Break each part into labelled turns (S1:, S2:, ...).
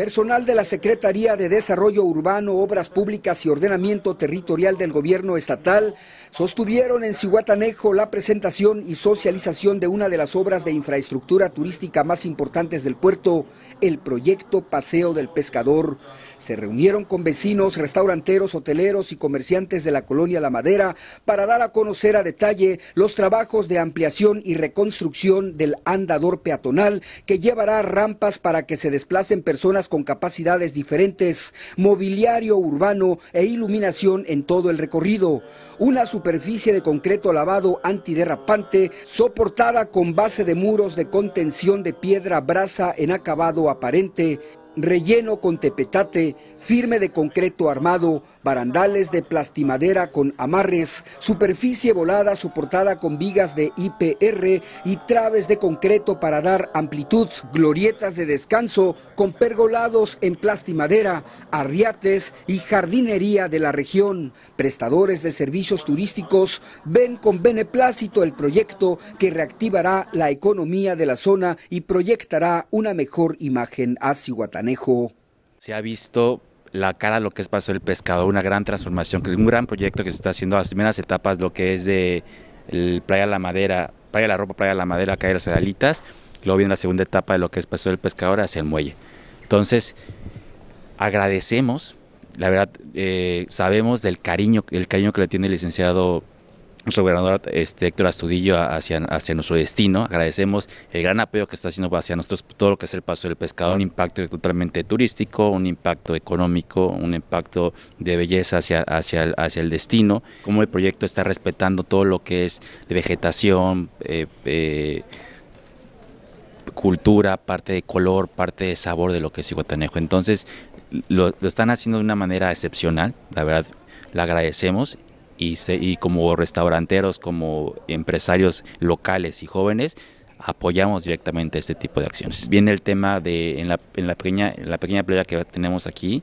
S1: Personal de la Secretaría de Desarrollo Urbano, Obras Públicas y Ordenamiento Territorial del Gobierno Estatal sostuvieron en Cihuatanejo la presentación y socialización de una de las obras de infraestructura turística más importantes del puerto, el proyecto Paseo del Pescador. Se reunieron con vecinos, restauranteros, hoteleros y comerciantes de la colonia La Madera para dar a conocer a detalle los trabajos de ampliación y reconstrucción del andador peatonal que llevará rampas para que se desplacen personas con capacidades diferentes, mobiliario urbano e iluminación en todo el recorrido. Una superficie de concreto lavado antiderrapante soportada con base de muros de contención de piedra brasa en acabado aparente relleno con tepetate, firme de concreto armado, barandales de plastimadera con amarres, superficie volada soportada con vigas de IPR y traves de concreto para dar amplitud, glorietas de descanso con pergolados en plastimadera, arriates y jardinería de la región. Prestadores de servicios turísticos ven con beneplácito el proyecto que reactivará la economía de la zona y proyectará una mejor imagen a Cihuatanejo.
S2: Se ha visto la cara lo que es Paso del Pescador, una gran transformación, un gran proyecto que se está haciendo a las primeras etapas, lo que es de Playa La Madera, Playa La Ropa, Playa La Madera, caer Las Adalitas, luego viene la segunda etapa de lo que es Paso del Pescador hacia el muelle. Entonces, agradecemos, la verdad, eh, sabemos del cariño, el cariño que le tiene el licenciado nuestro gobernador este, Héctor Astudillo hacia, nuestro destino. Agradecemos el gran apego que está haciendo hacia nosotros todo lo que es el paso del pescado, un impacto totalmente turístico, un impacto económico, un impacto de belleza hacia, el, destino, cómo el proyecto está respetando todo lo que es de vegetación, eh, eh, cultura, parte de color, parte de sabor de lo que es Iguatanejo. Entonces, lo, lo están haciendo de una manera excepcional, la verdad, la agradecemos y, como restauranteros, como empresarios locales y jóvenes, apoyamos directamente este tipo de acciones. Viene el tema de la, la pequeña, playa que tenemos aquí,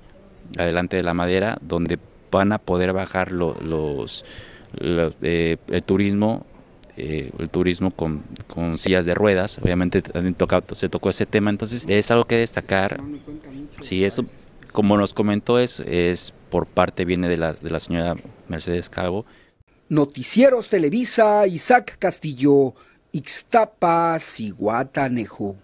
S2: adelante de la madera, donde van a poder bajar los, eh, el turismo, eh, el turismo con, sillas de ruedas. Obviamente se tocó ese tema, entonces es algo que destacar. Sí, eso, como nos comentó, es, es por parte viene de la, de la señora Mercedes Calvo.
S1: Noticieros Televisa, Isaac Castillo, Ixtapa, Ciguatanejo.